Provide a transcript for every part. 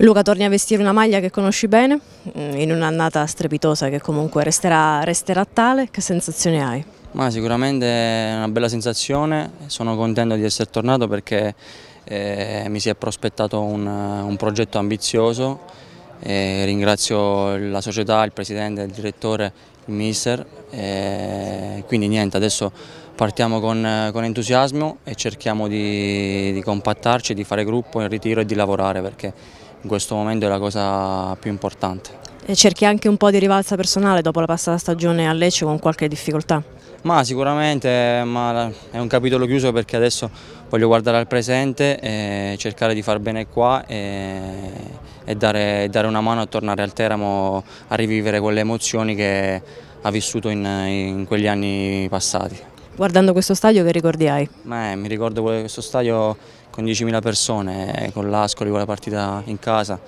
Luca, torni a vestire una maglia che conosci bene, mm, in un'annata strepitosa che comunque resterà, resterà tale, che sensazione hai? Ma sicuramente è una bella sensazione, sono contento di essere tornato perché eh, mi si è prospettato un, un progetto ambizioso, eh, ringrazio la società, il presidente, il direttore, il mister e eh, quindi niente, adesso partiamo con, con entusiasmo e cerchiamo di, di compattarci, di fare gruppo in ritiro e di lavorare perché in questo momento è la cosa più importante. E cerchi anche un po' di rivalsa personale dopo la passata stagione a Lecce con qualche difficoltà? Ma sicuramente ma è un capitolo chiuso perché adesso voglio guardare al presente e cercare di far bene qua e, e dare, dare, una mano a tornare al Teramo a rivivere quelle emozioni che ha vissuto in, in quegli anni passati. Guardando questo stadio che ricordi hai? Beh, mi ricordo questo stadio con 10.000 persone, eh, con l'Ascoli, con la partita in casa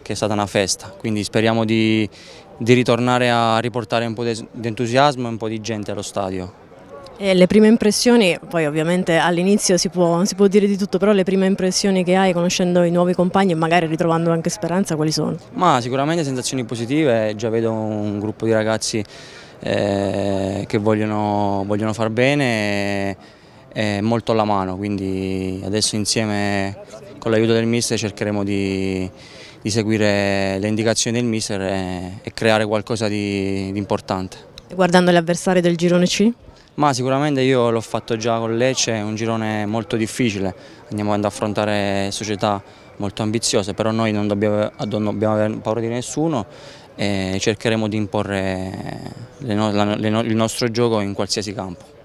che è stata una festa, quindi speriamo di, di ritornare a riportare un po' di entusiasmo e un po' di gente allo stadio. E le prime impressioni, poi ovviamente all'inizio si, si, può dire di tutto, però le prime impressioni che hai conoscendo i nuovi compagni e magari ritrovando anche Speranza, quali sono? Ma sicuramente sensazioni positive, già vedo un gruppo di ragazzi eh, che vogliono, vogliono, far bene e, eh, e eh, molto alla mano, quindi adesso insieme con l'aiuto del mister cercheremo di di seguire le indicazioni del Miser e, e creare qualcosa di, di importante. Guardando l'avversario del girone C? Ma sicuramente io l'ho fatto già con Lecce, è un girone molto difficile, andiamo ad affrontare società molto ambiziose, però noi non dobbiamo, non dobbiamo avere paura di nessuno e cercheremo di imporre no, la, no, il nostro gioco in qualsiasi campo.